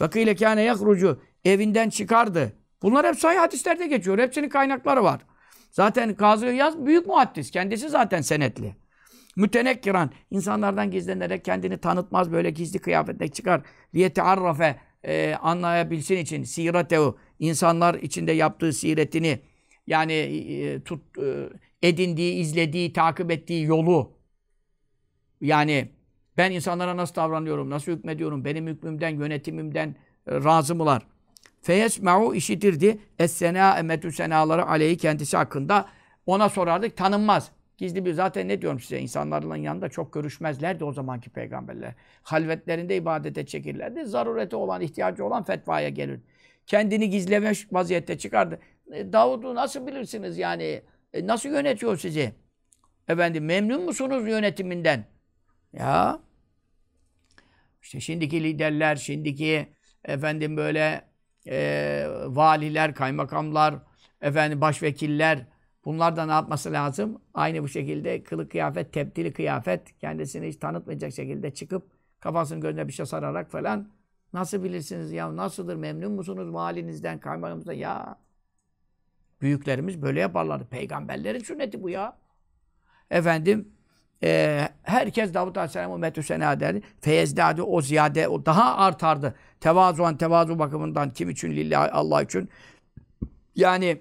Vakile kâne yahrucu evinden çıkardı. Bunlar hep sahih hadislerde geçiyor. Hepsinin kaynakları var. Zaten Kazı Yaz büyük muhaddis. Kendisi zaten senetli. Mütenekkiran. insanlardan gizlenerek kendini tanıtmaz. Böyle gizli kıyafetle çıkar. Liyetearrafe. E, anlayabilsin için. Siretehu. insanlar içinde yaptığı siretini yani e, tut, e, edindiği, izlediği, takip ettiği yolu yani ben insanlara nasıl davranıyorum, nasıl hükmediyorum, benim hükmümden, yönetimimden e, razı razımılar. Feyesme'u işitirdi. Es-sena emetü senaları aleyhi kendisi hakkında. Ona sorardık, tanınmaz. Gizli bir zaten ne diyorum size insanların yanında çok görüşmezlerdi o zamanki peygamberler. Halvetlerinde ibadete çekirlerdi. Zarureti olan, ihtiyacı olan fetvaya gelir. Kendini gizlemiş vaziyette çıkardı. E, Davud'u nasıl bilirsiniz yani? E, nasıl yönetiyor sizi? Efendim memnun musunuz yönetiminden? Ya işte şimdiki liderler, şimdiki efendim böyle e, valiler, kaymakamlar, efendim başvekiller bunlar da ne yapması lazım? Aynı bu şekilde kılık kıyafet, teptili kıyafet kendisini hiç tanıtmayacak şekilde çıkıp kafasını gözüne bir şey sararak falan nasıl bilirsiniz ya nasıldır memnun musunuz valinizden, kaymakamımızdan ya büyüklerimiz böyle yaparlardı. Peygamberlerin sünneti bu ya. Efendim e, herkes Davut Aleyhisselam'ı metüsena derdi. Feyezdâdi o ziyade, o daha artardı. Tevazuan, tevazu bakımından kim için? Lillahi, Allah için. Yani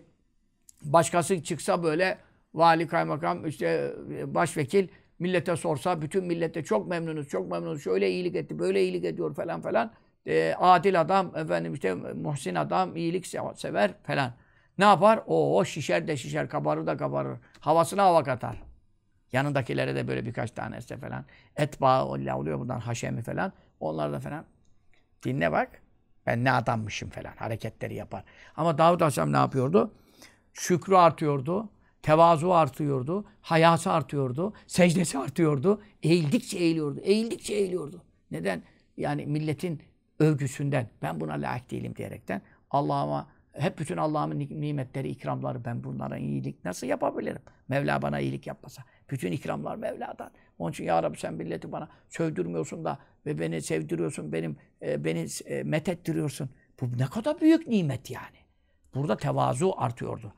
başkası çıksa böyle vali, kaymakam, işte e, başvekil millete sorsa, bütün millete çok memnunuz, çok memnunuz, şöyle iyilik etti, böyle iyilik ediyor falan falan. E, adil adam, efendim işte muhsin adam, iyilik sever falan. Ne yapar? O şişer de şişer, kabarır da kabarır. Havasına hava katar. Yanındakilere de böyle birkaç tanesi falan. Etba oluyor buradan Haşemi falan. Onlar da falan. Dinle bak. Ben ne adammışım falan. Hareketleri yapar. Ama Davud Aleyhisselam ne yapıyordu? Şükrü artıyordu. Tevazu artıyordu. Hayası artıyordu. Secdesi artıyordu. Eğildikçe eğiliyordu. Eğildikçe eğiliyordu. Neden? Yani milletin övgüsünden ben buna layık değilim diyerekten Allah'a hep bütün Allah'ın nimetleri, ikramları ben bunlara iyilik nasıl yapabilirim? Mevla bana iyilik yapmasa. Bütün ikramlar Mevla'dan. Onun için ya Rabbi sen milleti bana sövdürmüyorsun da ve beni sevdiriyorsun, benim e, beni e, methettiriyorsun. Bu ne kadar büyük nimet yani. Burada tevazu artıyordu.